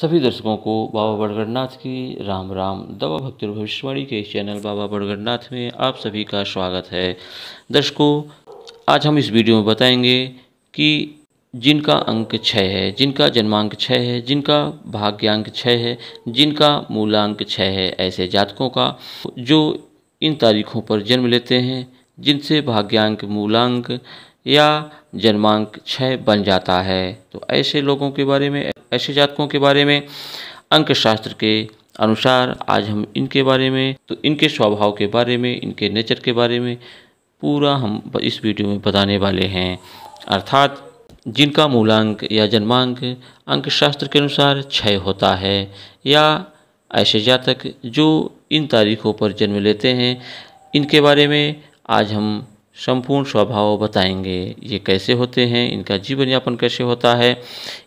सभी दर्शकों को बाबा बड़गड़नाथ की राम राम दवा भक्ति भविष्यवाणी के चैनल बाबा बड़गड़नाथ में आप सभी का स्वागत है दर्शकों आज हम इस वीडियो में बताएंगे कि जिनका अंक छः है जिनका जन्मांक छः है जिनका भाग्यांक छः है जिनका मूलांक छः है ऐसे जातकों का जो इन तारीखों पर जन्म लेते हैं जिनसे भाग्यांक मूलांक या जन्मांक छः बन जाता है तो ऐसे लोगों के बारे में ऐसे जातकों के बारे में अंक शास्त्र के अनुसार आज हम इनके बारे में तो इनके स्वभाव के बारे में इनके नेचर के बारे में पूरा हम इस वीडियो में बताने वाले हैं अर्थात जिनका मूलांक या जन्मांक अंक शास्त्र के अनुसार छः होता है या ऐसे जातक जो इन तारीखों पर जन्म लेते हैं इनके बारे में आज हम संपूर्ण स्वभाव बताएंगे ये कैसे होते हैं इनका जीवन यापन कैसे होता है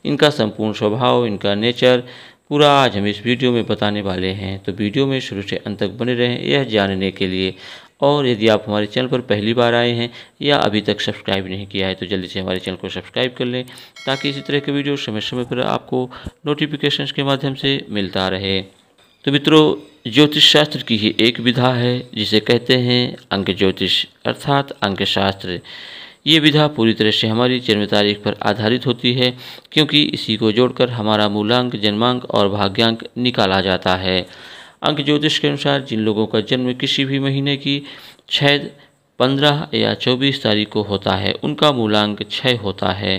इनका संपूर्ण स्वभाव इनका नेचर पूरा आज हम इस वीडियो में बताने वाले हैं तो वीडियो में शुरू से अंत तक बने रहें यह जानने के लिए और यदि आप हमारे चैनल पर पहली बार आए हैं या अभी तक सब्सक्राइब नहीं किया है तो जल्दी से हमारे चैनल को सब्सक्राइब कर लें ताकि इसी तरह के वीडियो समय समय पर आपको नोटिफिकेशन के माध्यम से मिलता रहे तो मित्रों ज्योतिष शास्त्र की ही एक विधा है जिसे कहते हैं अंक ज्योतिष अर्थात अंक शास्त्र ये विधा पूरी तरह से हमारी जन्म तारीख पर आधारित होती है क्योंकि इसी को जोड़कर हमारा मूलांक जन्मांक और भाग्यांक निकाला जाता है अंक ज्योतिष के अनुसार जिन लोगों का जन्म किसी भी महीने की छः पंद्रह या चौबीस तारीख को होता है उनका मूलांक छः होता है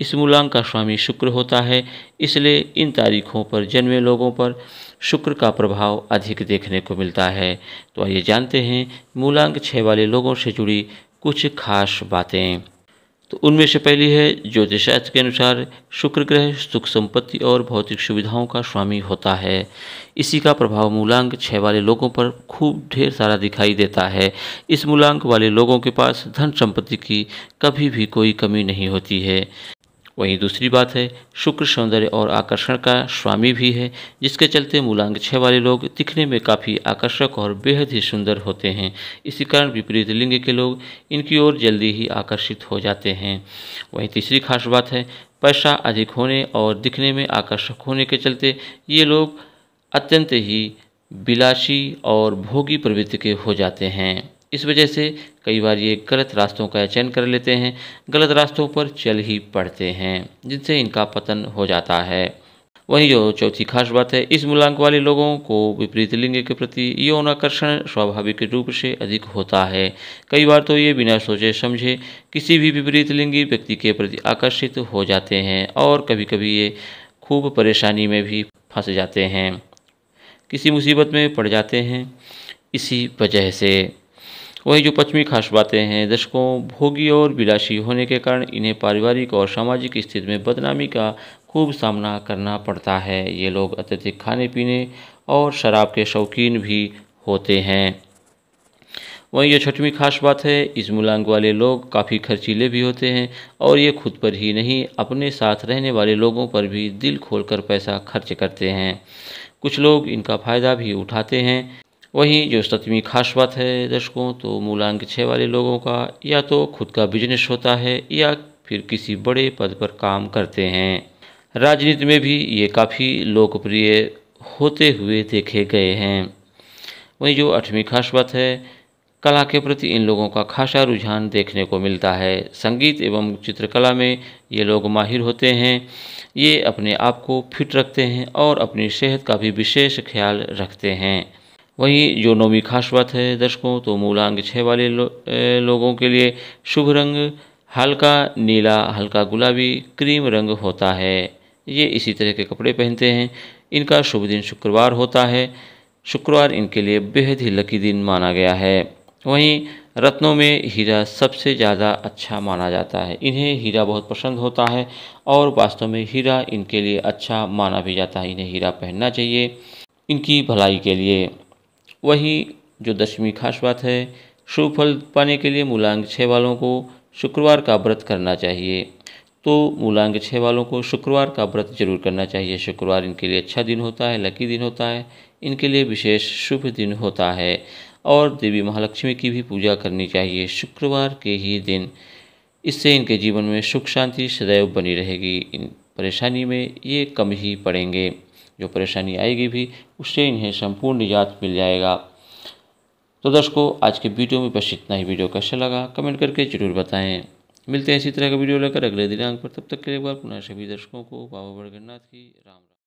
इस मूलांक का स्वामी शुक्र होता है इसलिए इन तारीखों पर जन्मे लोगों पर शुक्र का प्रभाव अधिक देखने को मिलता है तो आइए जानते हैं मूलांक छः वाले लोगों से जुड़ी कुछ खास बातें तो उनमें से पहली है ज्योतिषशास्त्र के अनुसार शुक्र ग्रह सुख संपत्ति और भौतिक सुविधाओं का स्वामी होता है इसी का प्रभाव मूलांक छः वाले लोगों पर खूब ढेर सारा दिखाई देता है इस मूलांक वाले लोगों के पास धन संपत्ति की कभी भी कोई कमी नहीं होती है वहीं दूसरी बात है शुक्र सौंदर्य और आकर्षण का स्वामी भी है जिसके चलते मूलांग छः वाले लोग दिखने में काफ़ी आकर्षक और बेहद ही सुंदर होते हैं इसी कारण विपरीत लिंग के लोग इनकी ओर जल्दी ही आकर्षित हो जाते हैं वहीं तीसरी खास बात है पैसा अधिक होने और दिखने में आकर्षक होने के चलते ये लोग अत्यंत ही बिलासी और भोगी प्रवृत्ति के हो जाते हैं इस वजह से कई बार ये गलत रास्तों का चयन कर लेते हैं गलत रास्तों पर चल ही पड़ते हैं जिनसे इनका पतन हो जाता है वही जो चौथी खास बात है इस मूलांक वाले लोगों को विपरीत लिंग के प्रति यौन आकर्षण स्वाभाविक रूप से अधिक होता है कई बार तो ये बिना सोचे समझे किसी भी विपरीत लिंगी व्यक्ति के प्रति आकर्षित हो जाते हैं और कभी कभी ये खूब परेशानी में भी फंस जाते हैं किसी मुसीबत में पड़ जाते हैं इसी वजह से वहीं जो पश्चिमी खास बातें हैं दर्शकों भोगी और विलासी होने के कारण इन्हें पारिवारिक और सामाजिक स्थिति में बदनामी का खूब सामना करना पड़ता है ये लोग अत्यधिक खाने पीने और शराब के शौकीन भी होते हैं वहीं ये छठवीं खास बात है इस मुलांग वाले लोग काफ़ी खर्चीले भी होते हैं और ये खुद पर ही नहीं अपने साथ रहने वाले लोगों पर भी दिल खोलकर पैसा खर्च करते हैं कुछ लोग इनका फ़ायदा भी उठाते हैं वहीं जो सतवीं खास बात है दर्शकों तो मूलांक छः वाले लोगों का या तो खुद का बिजनेस होता है या फिर किसी बड़े पद पर काम करते हैं राजनीति में भी ये काफ़ी लोकप्रिय होते हुए देखे गए हैं वहीं जो आठवीं खास बात है कला के प्रति इन लोगों का खासा रुझान देखने को मिलता है संगीत एवं चित्रकला में ये लोग माहिर होते हैं ये अपने आप को फिट रखते हैं और अपनी सेहत का भी विशेष ख्याल रखते हैं वहीं जो नौवीं खास बात है दर्शकों तो मूलांग छः वाले लो, ए, लोगों के लिए शुभ रंग हल्का नीला हल्का गुलाबी क्रीम रंग होता है ये इसी तरह के कपड़े पहनते हैं इनका शुभ दिन शुक्रवार होता है शुक्रवार इनके लिए बेहद ही लकी दिन माना गया है वहीं रत्नों में हीरा सबसे ज़्यादा अच्छा माना जाता है इन्हें हीरा बहुत पसंद होता है और वास्तव में हीरा इनके लिए अच्छा माना भी जाता है इन्हें हीरा पहनना चाहिए इनकी भलाई के लिए वहीं जो दशमी खास बात है शुभ फल पाने के लिए मूलांग छः वालों को शुक्रवार का व्रत करना चाहिए तो मूलांग छः वालों को शुक्रवार का व्रत जरूर करना चाहिए शुक्रवार इनके लिए अच्छा दिन होता है लकी दिन होता है इनके लिए विशेष शुभ दिन होता है और देवी महालक्ष्मी की भी पूजा करनी चाहिए शुक्रवार के ही दिन इससे इनके जीवन में सुख शांति सदैव बनी रहेगी इन परेशानी में ये कम ही पड़ेंगे जो परेशानी आएगी भी उससे इन्हें संपूर्ण निजात मिल जाएगा तो दर्शकों आज के वीडियो में बस इतना ही वीडियो कैसा लगा कमेंट करके जरूर बताएं मिलते हैं इसी तरह का वीडियो लेकर अगले दिनांक पर तब तक के एक बार पुनः सभी दर्शकों को बाबा बड़गन्नाथ की राम